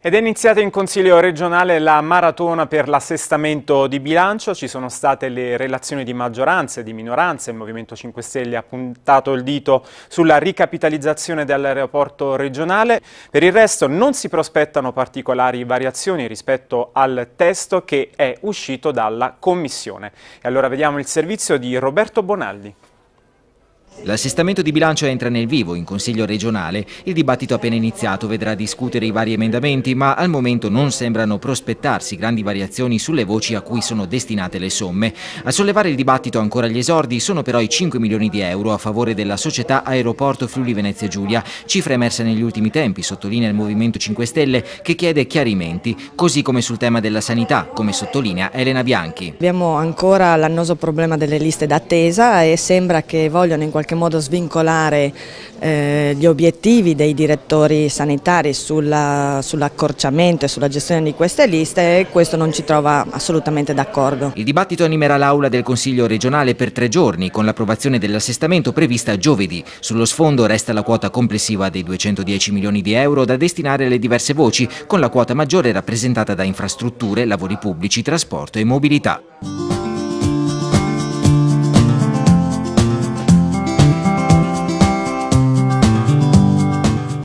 Ed è iniziata in Consiglio regionale la maratona per l'assestamento di bilancio, ci sono state le relazioni di maggioranza e di minoranza, il Movimento 5 Stelle ha puntato il dito sulla ricapitalizzazione dell'aeroporto regionale, per il resto non si prospettano particolari variazioni rispetto al testo che è uscito dalla Commissione. E allora vediamo il servizio di Roberto Bonaldi. L'assestamento di bilancio entra nel vivo in Consiglio regionale. Il dibattito appena iniziato vedrà discutere i vari emendamenti, ma al momento non sembrano prospettarsi grandi variazioni sulle voci a cui sono destinate le somme. A sollevare il dibattito ancora agli esordi sono però i 5 milioni di euro a favore della società Aeroporto Friuli Venezia Giulia, cifra emersa negli ultimi tempi, sottolinea il Movimento 5 Stelle, che chiede chiarimenti, così come sul tema della sanità, come sottolinea Elena Bianchi. Abbiamo ancora l'annoso problema delle liste d'attesa e sembra che vogliono in qualche qualche modo svincolare eh, gli obiettivi dei direttori sanitari sull'accorciamento e sulla gestione di queste liste e questo non ci trova assolutamente d'accordo. Il dibattito animerà l'aula del Consiglio regionale per tre giorni con l'approvazione dell'assestamento prevista giovedì. Sullo sfondo resta la quota complessiva dei 210 milioni di euro da destinare alle diverse voci, con la quota maggiore rappresentata da infrastrutture, lavori pubblici, trasporto e mobilità.